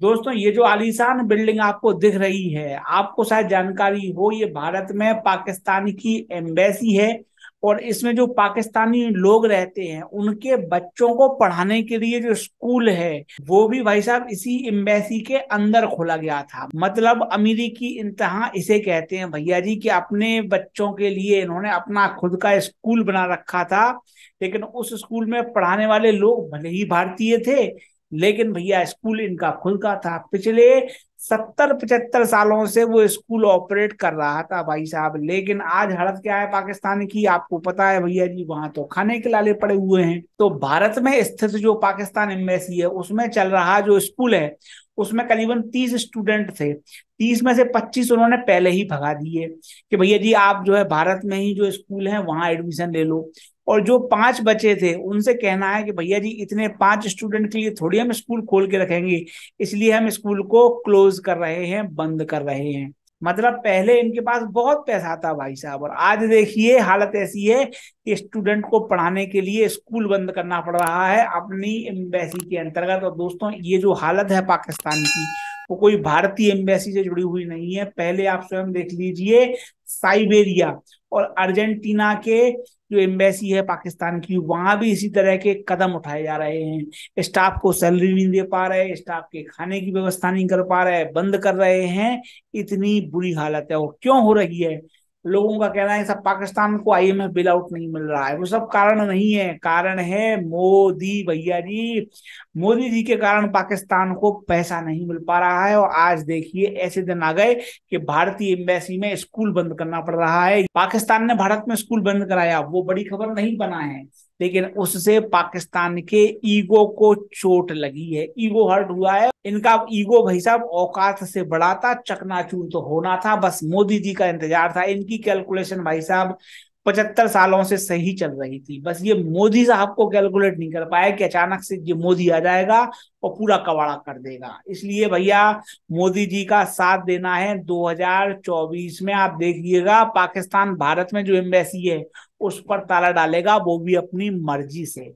दोस्तों ये जो आलीशान बिल्डिंग आपको दिख रही है आपको शायद जानकारी हो ये भारत में पाकिस्तान की एम्बेसी है और इसमें जो पाकिस्तानी लोग रहते हैं उनके बच्चों को पढ़ाने के लिए जो स्कूल है वो भी भाई साहब इसी एम्बेसी के अंदर खोला गया था मतलब अमीरी की इंतहा इसे कहते हैं भैया जी कि अपने बच्चों के लिए इन्होंने अपना खुद का स्कूल बना रखा था लेकिन उस स्कूल में पढ़ाने वाले लोग भले ही भारतीय थे लेकिन भैया स्कूल इनका खुद का था पिछले सत्तर पचहत्तर सालों से वो स्कूल ऑपरेट कर रहा था भाई साहब लेकिन आज हालत क्या है पाकिस्तान की आपको पता है भैया जी वहां तो खाने के लाले पड़े हुए हैं तो भारत में स्थित जो पाकिस्तान एम्बेसी है उसमें चल रहा जो स्कूल है उसमें करीबन तीस स्टूडेंट थे तीस में से पच्चीस उन्होंने पहले ही भगा दिए कि भैया जी आप जो है भारत में ही जो स्कूल है वहां एडमिशन ले लो और जो पांच बचे थे उनसे कहना है कि भैया जी इतने पांच स्टूडेंट के लिए थोड़ी हम स्कूल खोल के रखेंगे इसलिए हम स्कूल को क्लोज कर रहे हैं बंद कर रहे हैं मतलब पहले इनके पास बहुत पैसा था भाई साहब और आज देखिए हालत ऐसी है कि स्टूडेंट को पढ़ाने के लिए स्कूल बंद करना पड़ रहा है अपनी एम्बेसी के अंतर्गत और दोस्तों ये जो हालत है पाकिस्तान की वो कोई भारतीय एम्बेसी से जुड़ी हुई नहीं है पहले आप स्वयं देख लीजिए साइबेरिया और अर्जेंटीना के जो एम्बेसी है पाकिस्तान की वहां भी इसी तरह के कदम उठाए जा रहे हैं स्टाफ को सैलरी नहीं दे पा रहे स्टाफ के खाने की व्यवस्था नहीं कर पा रहे बंद कर रहे हैं इतनी बुरी हालत है और क्यों हो रही है लोगों का कहना है सब पाकिस्तान को आई आईएमएफ बिल आउट नहीं मिल रहा है वो सब कारण नहीं है कारण है मोदी भैया जी मोदी जी के कारण पाकिस्तान को पैसा नहीं मिल पा रहा है और आज देखिए ऐसे दिन आ गए कि भारतीय एम्बेसी में स्कूल बंद करना पड़ रहा है पाकिस्तान ने भारत में स्कूल बंद कराया वो बड़ी खबर नहीं बना है लेकिन उससे पाकिस्तान के ईगो को चोट लगी है ईगो हर्ट हुआ है इनका ईगो भाई साहब औकात से बड़ा था चकनाचूर तो होना था बस मोदी जी का इंतजार था इनकी की कैलकुलेशन भाई साहब पचहत्तर सालों से सही चल रही थी बस ये मोदी साहब को कैलकुलेट नहीं कर पाए कि अचानक से ये मोदी आ जाएगा और पूरा कवाड़ा कर देगा इसलिए भैया मोदी जी का साथ देना है 2024 में आप देखिएगा पाकिस्तान भारत में जो एम्बेसी है उस पर ताला डालेगा वो भी अपनी मर्जी से